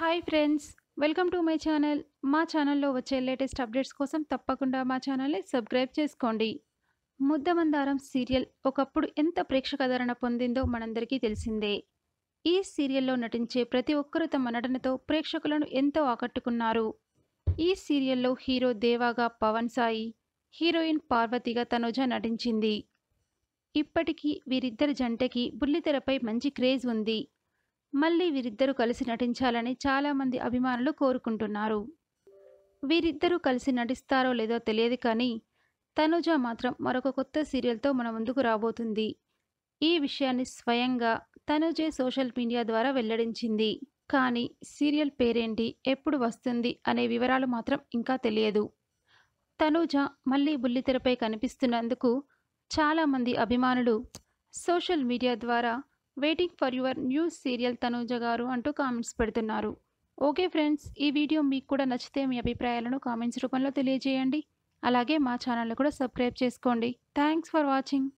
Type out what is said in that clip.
hi friends welcome to my channel మా ఛానల్లో వచ్చే లేటెస్ట్ అప్డేట్స్ కోసం తప్పకుండా మా ఛానల్ని సబ్స్క్రైబ్ చేసుకోండి ముద్దమందారం సీరియల్ ఒకప్పుడు ఎంత ప్రేక్షకాదరణ పొందిందో మనందరికీ తెలిసిందే ఈ సీరియల్లో నటించే ప్రతి ఒక్కరూ తమ నటనతో ప్రేక్షకులను ఎంతో ఆకట్టుకున్నారు ఈ సీరియల్లో హీరో దేవాగా పవన్ సాయి హీరోయిన్ పార్వతిగా తనుజ నటించింది ఇప్పటికీ వీరిద్దరి జంటకి బుల్లితెరపై మంచి క్రేజ్ ఉంది మళ్ళీ వీరిద్దరూ కలిసి నటించాలని చాలామంది అభిమానులు కోరుకుంటున్నారు వీరిద్దరూ కలిసి నటిస్తారో లేదో తెలియదు కానీ తనుజ మాత్రం మరొక కొత్త సీరియల్తో మన ముందుకు రాబోతుంది ఈ విషయాన్ని స్వయంగా తనుజే సోషల్ మీడియా ద్వారా వెల్లడించింది కానీ సీరియల్ పేరేంటి ఎప్పుడు వస్తుంది అనే వివరాలు మాత్రం ఇంకా తెలియదు తనుజ మళ్ళీ బుల్లితెరపై కనిపిస్తున్నందుకు చాలామంది అభిమానులు సోషల్ మీడియా ద్వారా waiting for your new serial Tanuja గారు అంటూ కామెంట్స్ పెడుతున్నారు ఓకే ఫ్రెండ్స్ ఈ వీడియో మీకు కూడా నచ్చితే మీ అభిప్రాయాలను కామెంట్స్ రూపంలో తెలియజేయండి అలాగే మా ఛానల్ని కూడా సబ్స్క్రైబ్ చేసుకోండి థ్యాంక్స్ ఫర్ వాచింగ్